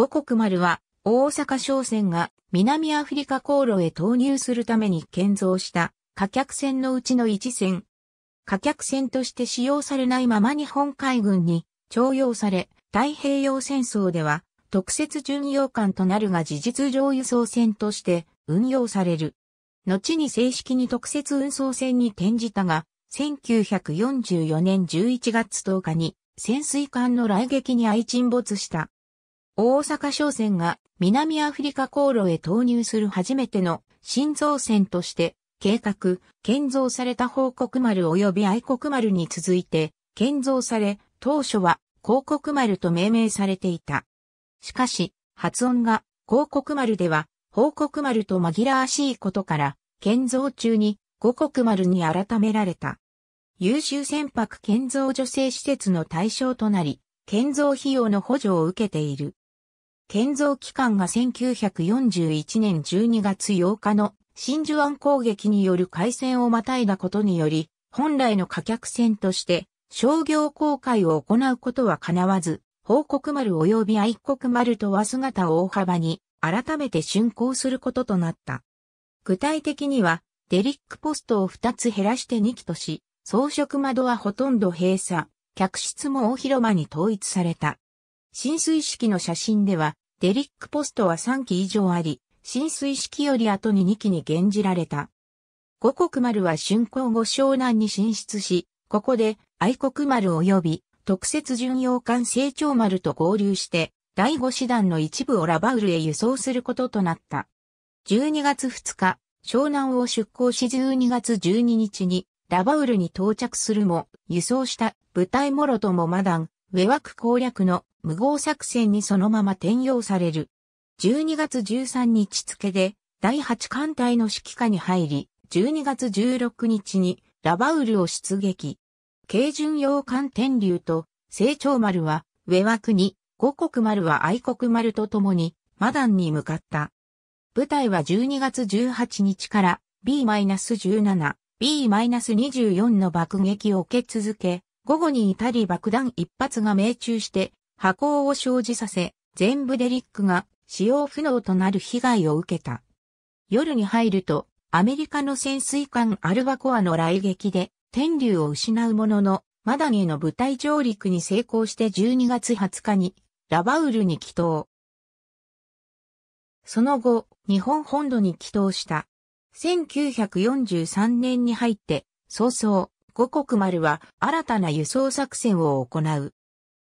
五穀丸は大阪商船が南アフリカ航路へ投入するために建造した貨客船のうちの一船。貨客船として使用されないまま日本海軍に徴用され、太平洋戦争では特設巡洋艦となるが事実上輸送船として運用される。後に正式に特設運送船に転じたが、1944年11月10日に潜水艦の来撃に相沈没した。大阪商船が南アフリカ航路へ投入する初めての新造船として計画、建造された報告丸及び愛国丸に続いて建造され、当初は広告丸と命名されていた。しかし、発音が広告丸では報告丸と紛らわしいことから、建造中に五国丸に改められた。優秀船舶建造助成施設の対象となり、建造費用の補助を受けている。建造期間が1941年12月8日の真珠湾攻撃による海戦をまたいだことにより、本来の火客船として商業航海を行うことは叶わず、報国丸及び愛国丸とは姿を大幅に改めて竣工することとなった。具体的には、デリックポストを2つ減らして2機とし、装飾窓はほとんど閉鎖、客室も大広間に統一された。浸水式の写真では、デリックポストは3機以上あり、浸水式より後に2機に減じられた。五国丸は春光後湘南に進出し、ここで愛国丸及び特設巡洋艦成長丸と合流して、第5師団の一部をラバウルへ輸送することとなった。12月2日、湘南を出港し12月12日にラバウルに到着するも、輸送した部隊もろともマダン、ウェワク攻略の無謀作戦にそのまま転用される。12月13日付で第8艦隊の指揮下に入り、12月16日にラバウルを出撃。軽巡洋艦天竜と成長丸は上枠に、五国丸は愛国丸と共にマダンに向かった。部隊は12月18日から B-17、B-24 の爆撃を受け続け、午後に至り爆弾一発が命中して箱行を生じさせ、全部デリックが使用不能となる被害を受けた。夜に入ると、アメリカの潜水艦アルバコアの来撃で、天竜を失うものの、マダニの部隊上陸に成功して12月20日に、ラバウルに帰投。その後、日本本土に帰投した。1943年に入って、早々、五国丸は新たな輸送作戦を行う。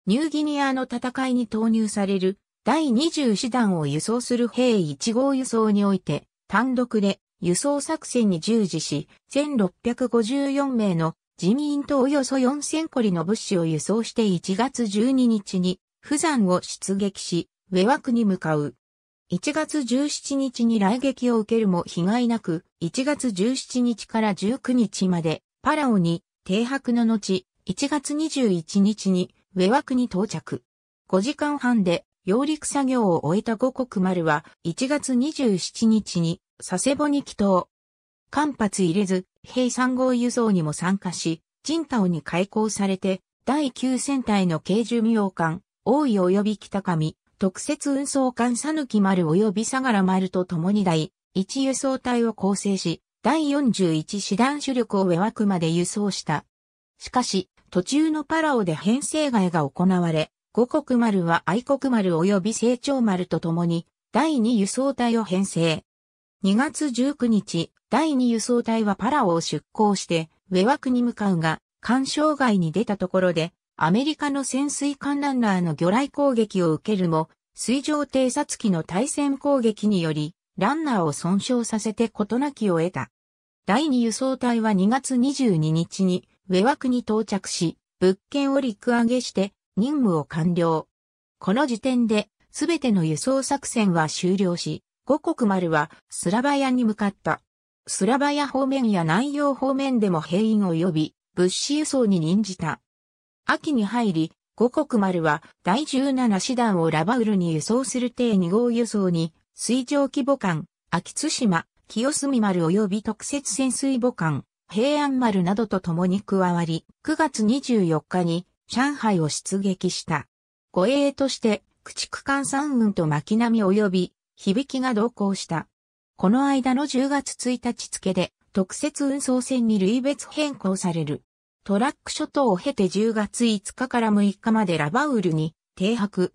ニューギニアの戦いに投入される第20師団を輸送する兵1号輸送において単独で輸送作戦に従事し、1654名の自民とおよそ4000個リの物資を輸送して1月12日に、富山を出撃し、上枠に向かう。1月17日に来撃を受けるも被害なく、1月17日から19日まで、パラオに停泊の後、1月21日に上枠に到着。5時間半で、揚陸作業を終えた五国丸は、1月27日に、佐世保に帰島。間髪入れず、兵3号輸送にも参加し、人太に開港されて、第9戦隊の軽巡洋艦、大井及び北上、特設運送艦さぬき丸及び相良丸と共に第1輸送隊を構成し、第41師団主力を上枠まで輸送した。しかし、途中のパラオで編成外が行われ、五国丸は愛国丸及び成長丸と共に、第二輸送隊を編成。2月19日、第二輸送隊はパラオを出港して、ウェワクに向かうが、干渉外に出たところで、アメリカの潜水艦ランナーの魚雷攻撃を受けるも、水上偵察機の対戦攻撃により、ランナーを損傷させて事なきを得た。第二輸送隊は2月22日に、上枠に到着し、物件を陸揚げして任務を完了。この時点で、すべての輸送作戦は終了し、五国丸はスラバヤに向かった。スラバヤ方面や南洋方面でも兵員を呼び、物資輸送に任じた。秋に入り、五国丸は第17師団をラバウルに輸送する定2号輸送に、水上規模艦、秋津島、清澄丸及び特設潜水母艦、平安丸などと共に加わり、9月24日に上海を出撃した。護衛として、駆逐艦三軍と巻波及び、響きが同行した。この間の10月1日付で、特設運送船に類別変更される。トラック諸島を経て10月5日から6日までラバウルに停泊。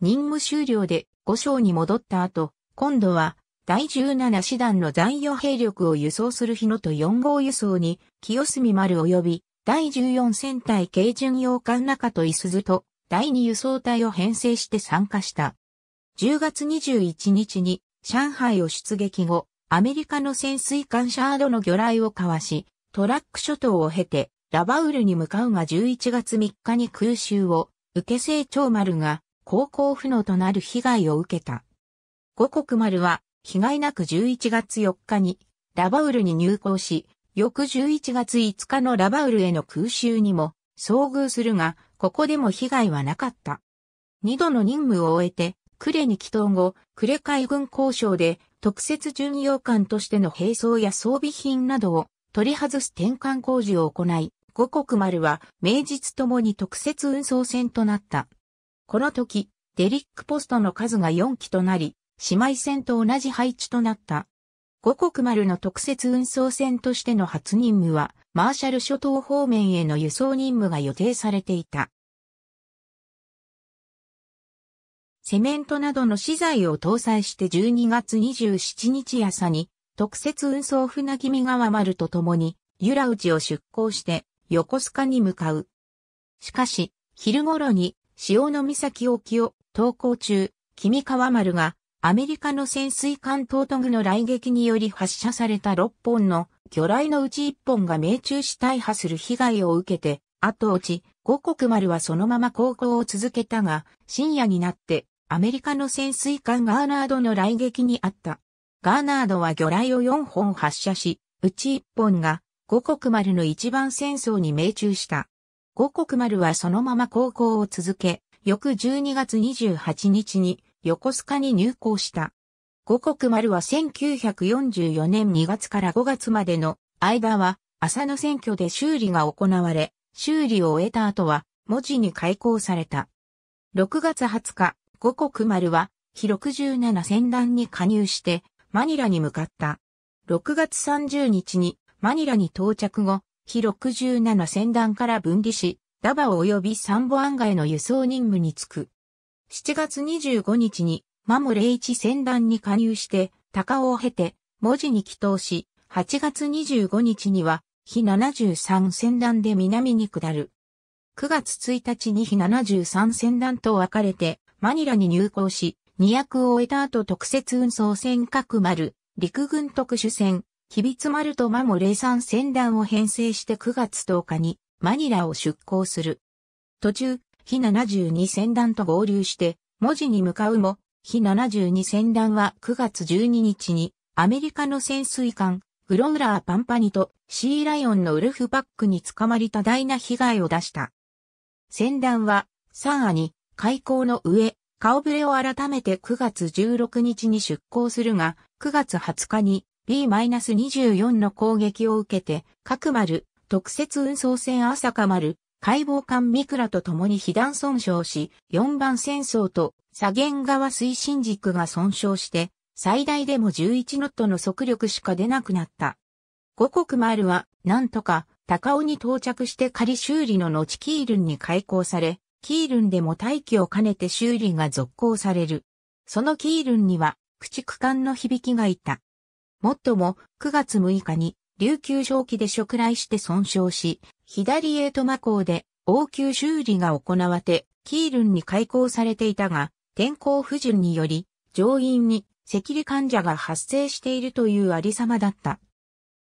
任務終了で五章に戻った後、今度は第17師団の残余兵力を輸送する日野と4号輸送に、清澄丸及び、第14戦隊軽巡洋艦中と伊鈴と、第2輸送隊を編成して参加した。10月21日に、上海を出撃後、アメリカの潜水艦シャードの魚雷を交わし、トラック諸島を経て、ラバウルに向かうが11月3日に空襲を受け成長丸が航行不能となる被害を受けた。五国丸は被害なく11月4日にラバウルに入港し、翌11月5日のラバウルへの空襲にも遭遇するが、ここでも被害はなかった。二度の任務を終えて、呉に帰島後、呉海軍交渉で特設巡洋艦としての兵装や装備品などを取り外す転換工事を行い、五国丸は名実ともに特設運送船となった。この時、デリックポストの数が4機となり、姉妹船と同じ配置となった。五国丸の特設運送船としての初任務は、マーシャル諸島方面への輸送任務が予定されていた。セメントなどの資材を搭載して12月27日朝に、特設運送船君川丸と共に、由良内を出港して、横須賀に向かう。しかし、昼頃に、潮の岬沖を登校中、君川丸がアメリカの潜水艦トートグの雷撃により発射された6本の魚雷のうち1本が命中し大破する被害を受けて、後落ち、五国丸はそのまま航行を続けたが、深夜になってアメリカの潜水艦ガーナードの雷撃にあった。ガーナードは魚雷を4本発射し、うち1本が五国丸の一番戦争に命中した。五国丸はそのまま航行を続け、翌12月28日に横須賀に入港した。五国丸は1944年2月から5月までの間は浅野選挙で修理が行われ、修理を終えた後は文字に開港された。6月20日、五国丸は、日67船団に加入して、マニラに向かった。6月30日に、マニラに到着後、日67船団から分離し、ダバ及びサンボアンガへの輸送任務に就く。7月25日に、マモレイチ船団に加入して、高尾を経て、文字に祈祷し、8月25日には、日73船団で南に下る。9月1日に日73船団と分かれて、マニラに入港し、2役を終えた後特設運送船各丸、陸軍特殊船、キビツ丸とマモレイ3船団を編成して9月10日に、マニラを出港する。途中、非72船団と合流して、文字に向かうも、非72船団は9月12日に、アメリカの潜水艦、グロウラーパンパニとシーライオンのウルフバックに捕まり多大な被害を出した。船団は、サンアに、開港の上、顔ぶれを改めて9月16日に出港するが、9月20日に B-24 の攻撃を受けて、各丸、特設運送船朝か丸、解剖艦ミクラと共に被弾損傷し、4番戦争と左舷側推進軸が損傷して、最大でも11ノットの速力しか出なくなった。五国丸は、なんとか、高尾に到着して仮修理の後キールンに開港され、キールンでも待機を兼ねて修理が続行される。そのキールンには、駆逐艦の響きがいた。もっとも、9月6日に、琉球正気で触来して損傷し、左エートマ港で応急修理が行われて、キールンに開港されていたが、天候不順により、乗員に赤痢患者が発生しているというありさまだった。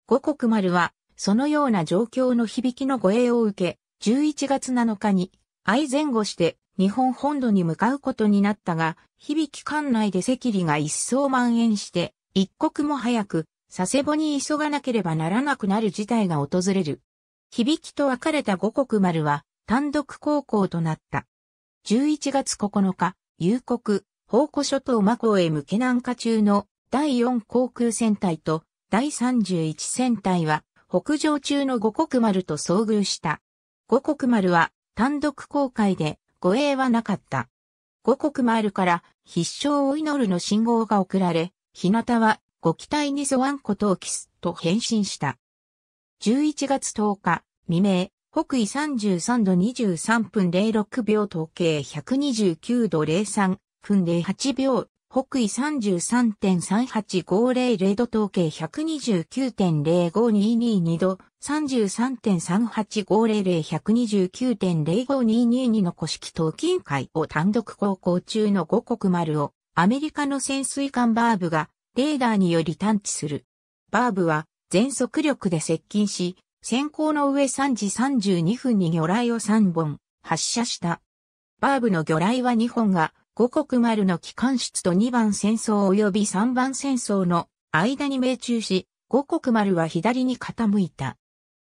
五国丸は、そのような状況の響きの護衛を受け、11月7日に、愛前後して日本本土に向かうことになったが、響き艦内で赤痢が一層蔓延して、一刻も早く佐世保に急がなければならなくなる事態が訪れる。響きと別れた五国丸は単独航行となった。11月9日、夕刻、宝庫諸島魔港へ向け南下中の第4航空戦隊と第31戦隊は北上中の五国丸と遭遇した。五国丸は単独航海で護衛はなかった。五国丸から必勝を祈るの信号が送られ、日向はご期待に沿わんことを期す、と返信した。11月10日、未明、北緯33度23分06秒統計129度03分08秒、北緯33.38500度統計129.05222度、33.38500,129.05222の古式東金海を単独航行中の五国丸を、アメリカの潜水艦バーブがレーダーにより探知する。バーブは全速力で接近し、先行の上3時32分に魚雷を3本発射した。バーブの魚雷は2本が五国丸の機関室と2番戦争及び3番戦争の間に命中し、五国丸は左に傾いた。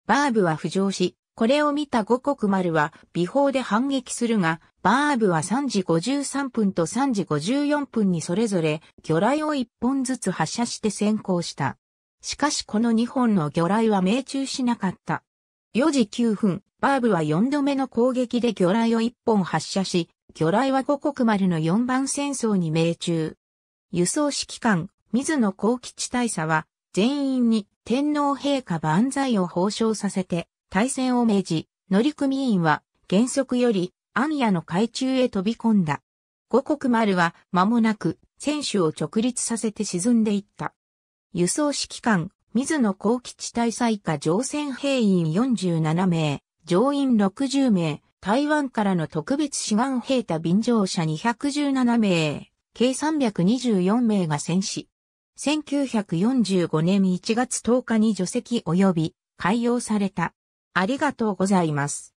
バーブは浮上し、これを見た五国丸は、美砲で反撃するが、バーブは3時53分と3時54分にそれぞれ、魚雷を1本ずつ発射して先行した。しかしこの2本の魚雷は命中しなかった。4時9分、バーブは4度目の攻撃で魚雷を1本発射し、魚雷は五国丸の4番戦争に命中。輸送指揮官、水野幸吉大佐は、全員に天皇陛下万歳を報奨させて、対戦を命じ、乗組員は原則より暗夜の海中へ飛び込んだ。五国丸は間もなく船首を直立させて沈んでいった。輸送指揮官、水野幸吉大災下乗船兵員47名、乗員60名、台湾からの特別志願兵隊便乗者217名、計324名が戦死。1945年1月10日に除籍及び海洋された。ありがとうございます。